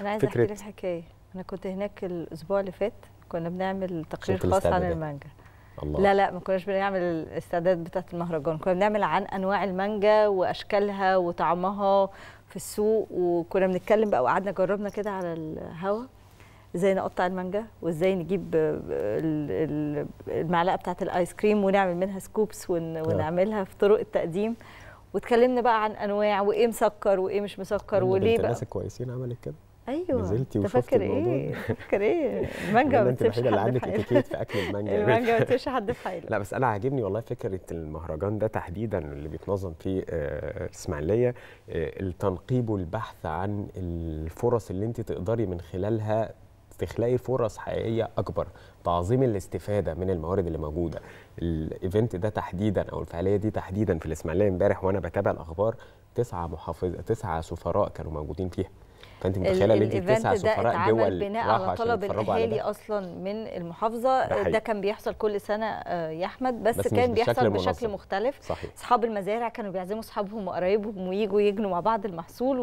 انا عايز احكي لك حكايه انا كنت هناك الاسبوع اللي فات كنا بنعمل تقرير خاص عن المانجا الله. لا لا ما كناش بنعمل الاستعداد بتاعه المهرجان كنا بنعمل عن انواع المانجا واشكالها وطعمها في السوق وكنا بنتكلم بقى وقعدنا جربنا كده على الهوا ازاي نقطع المانجا وازاي نجيب المعلقه بتاعه الايس كريم ونعمل منها سكوبس ونعملها في طرق التقديم واتكلمنا بقى عن انواع وايه مسكر وايه مش مسكر وليه بقى الناس الكويسين عملت كده ايوه نزلتي وشفتي الموضوع ايه فاكر ايه المانجا ما انت الوحيده اللي عندك اتيكيت في اكل المانجا المانجا ما تشوفش حد في حاله لا بس انا عاجبني والله فكره المهرجان ده تحديدا اللي بيتنظم فيه آه، الاسماعيليه آه، التنقيب والبحث عن الفرص اللي انت تقدري من خلالها تخلقي فرص حقيقيه اكبر تعظيم الاستفاده من الموارد اللي موجوده الايفنت ده تحديدا او الفعاليه دي تحديدا في الاسماعيليه امبارح وانا بتابع الاخبار تسعه محافظ تسعه سفراء كانوا موجودين فيها فانت متخيله ان انت تسع سفراء دول بناء على طلب الاهالي اصلا من المحافظه ده, ده كان بيحصل كل سنه آه، يا احمد بس, بس كان بيحصل بشكل, بشكل مختلف اصحاب المزارع كانوا بيعزموا اصحابهم وقرايبهم وييجوا يجنوا مع بعض المحصول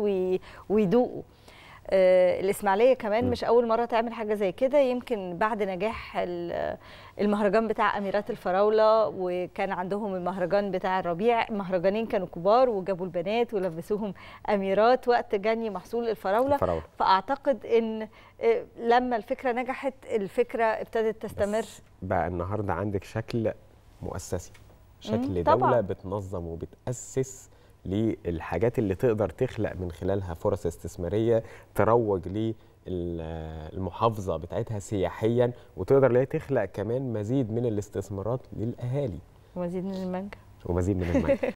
ويدوقوا آه، الاسماعيليه كمان م. مش اول مره تعمل حاجه زي كده يمكن بعد نجاح المهرجان بتاع اميرات الفراوله وكان عندهم المهرجان بتاع الربيع مهرجانين كانوا كبار وجابوا البنات ولبسوهم اميرات وقت جني محصول الفراوله, الفراولة. فاعتقد ان آه، لما الفكره نجحت الفكره ابتدت تستمر بقى النهارده عندك شكل مؤسسي شكل دوله بتنظم وبتاسس للحاجات اللي تقدر تخلق من خلالها فرص استثماريه تروج لي المحافظه بتاعتها سياحيا وتقدر لها تخلق كمان مزيد من الاستثمارات للاهالي ومزيد من المانجا ومزيد من المانجا